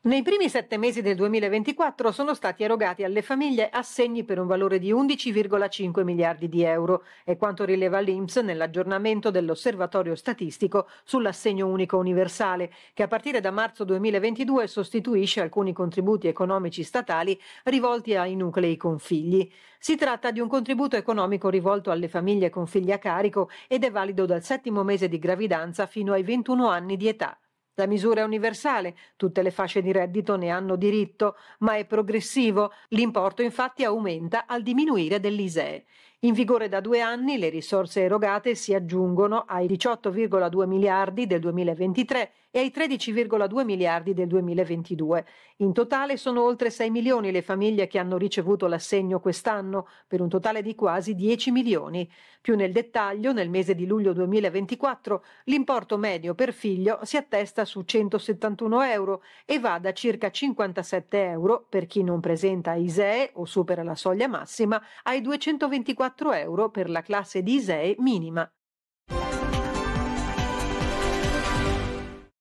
Nei primi sette mesi del 2024 sono stati erogati alle famiglie assegni per un valore di 11,5 miliardi di euro, è quanto rileva l'INPS nell'aggiornamento dell'osservatorio statistico sull'assegno unico universale, che a partire da marzo 2022 sostituisce alcuni contributi economici statali rivolti ai nuclei con figli. Si tratta di un contributo economico rivolto alle famiglie con figli a carico ed è valido dal settimo mese di gravidanza fino ai 21 anni di età. La misura è universale, tutte le fasce di reddito ne hanno diritto, ma è progressivo. L'importo infatti aumenta al diminuire dell'ISEE. In vigore da due anni le risorse erogate si aggiungono ai 18,2 miliardi del 2023 e ai 13,2 miliardi del 2022. In totale sono oltre 6 milioni le famiglie che hanno ricevuto l'assegno quest'anno, per un totale di quasi 10 milioni. Più nel dettaglio, nel mese di luglio 2024 l'importo medio per figlio si attesta su 171 euro e va da circa 57 euro per chi non presenta ISEE o supera la soglia massima ai 224 4 euro per la classe di ISEE minima.